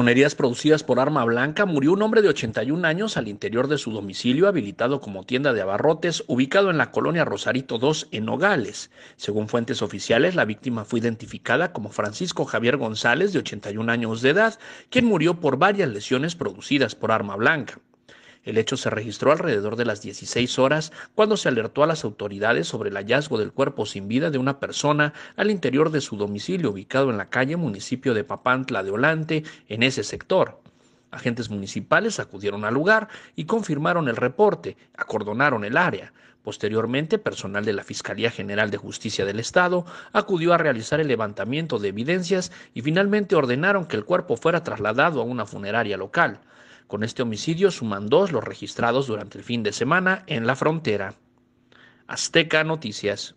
Con heridas producidas por arma blanca, murió un hombre de 81 años al interior de su domicilio, habilitado como tienda de abarrotes, ubicado en la colonia Rosarito II, en Nogales. Según fuentes oficiales, la víctima fue identificada como Francisco Javier González, de 81 años de edad, quien murió por varias lesiones producidas por arma blanca. El hecho se registró alrededor de las 16 horas cuando se alertó a las autoridades sobre el hallazgo del cuerpo sin vida de una persona al interior de su domicilio ubicado en la calle municipio de Papantla de Olante, en ese sector. Agentes municipales acudieron al lugar y confirmaron el reporte, acordonaron el área. Posteriormente, personal de la Fiscalía General de Justicia del Estado acudió a realizar el levantamiento de evidencias y finalmente ordenaron que el cuerpo fuera trasladado a una funeraria local. Con este homicidio suman dos los registrados durante el fin de semana en la frontera. Azteca Noticias.